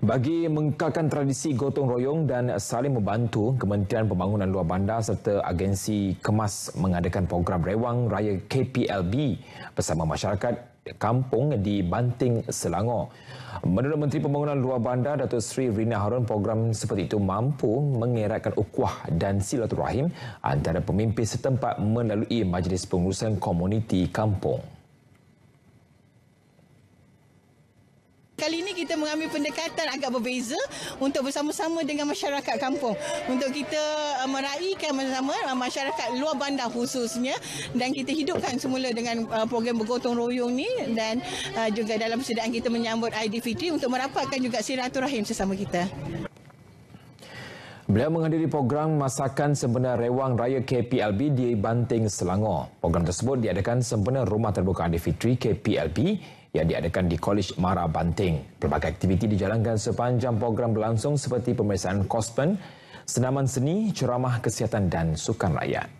Bagi mengekalkan tradisi gotong royong dan saling membantu, Kementerian Pembangunan Luar Bandar serta Agensi Kemas mengadakan program Rewang Raya KPLB bersama masyarakat kampung di Banting, Selangor. Menurut Menteri Pembangunan Luar Bandar, Datuk Sri Rina Harun, program seperti itu mampu mengeratkan ukuah dan silaturahim antara pemimpin setempat melalui Majlis Pengurusan Komuniti Kampung. Kali ini kita mengambil pendekatan agak berbeza untuk bersama-sama dengan masyarakat kampung. Untuk kita uh, meraihkan bersama uh, masyarakat luar bandar khususnya dan kita hidupkan semula dengan uh, program bergotong royong ni dan juga dalam persediaan kita menyambut IDVT untuk merapatkan juga silaturahim sesama kita. Beliau menghadiri program Masakan Sempena Rewang Raya KPLB di Banting, Selangor. Program tersebut diadakan sempena Rumah Terbuka Adi Fitri KPLB yang diadakan di Kolej Mara Banting. Pelbagai aktiviti dijalankan sepanjang program berlangsung seperti pemeriksaan kospen, senaman seni, ceramah kesihatan dan sukan rakyat.